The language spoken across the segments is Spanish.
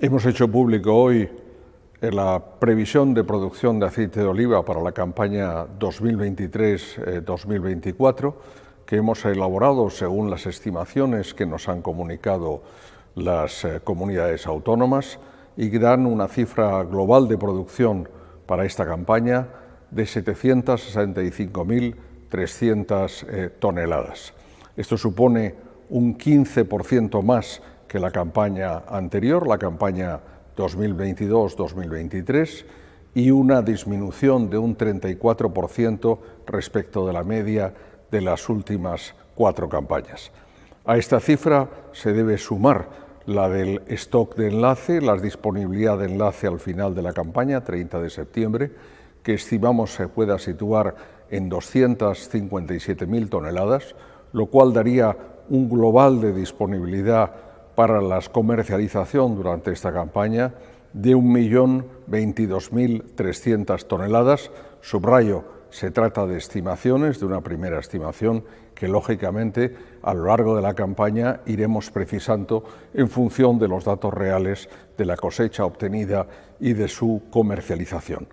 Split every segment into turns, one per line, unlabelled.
Hemos hecho público hoy la previsión de producción de aceite de oliva para la campaña 2023-2024 eh, que hemos elaborado según las estimaciones que nos han comunicado las eh, comunidades autónomas y que dan una cifra global de producción para esta campaña de 765.300 eh, toneladas. Esto supone un 15% más que la campaña anterior, la campaña 2022-2023, y una disminución de un 34% respecto de la media de las últimas cuatro campañas. A esta cifra se debe sumar la del stock de enlace, la disponibilidad de enlace al final de la campaña, 30 de septiembre, que estimamos se pueda situar en 257.000 toneladas, lo cual daría un global de disponibilidad para la comercialización durante esta campaña de 1.022.300 toneladas. Subrayo, se trata de estimaciones, de una primera estimación que lógicamente a lo largo de la campaña iremos precisando en función de los datos reales de la cosecha obtenida y de su comercialización.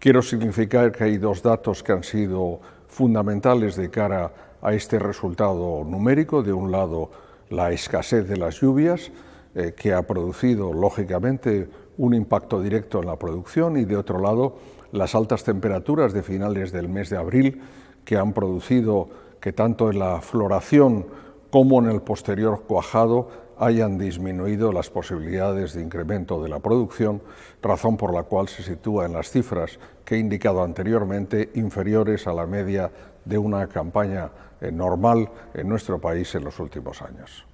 Quiero significar que hay dos datos que han sido fundamentales de cara a este resultado numérico. De un lado, la escasez de las lluvias, eh, que ha producido, lógicamente, un impacto directo en la producción y, de otro lado, las altas temperaturas de finales del mes de abril, que han producido que tanto en la floración como en el posterior cuajado hayan disminuido las posibilidades de incremento de la producción, razón por la cual se sitúa en las cifras que he indicado anteriormente inferiores a la media de una campaña eh, normal en nuestro país en los últimos años.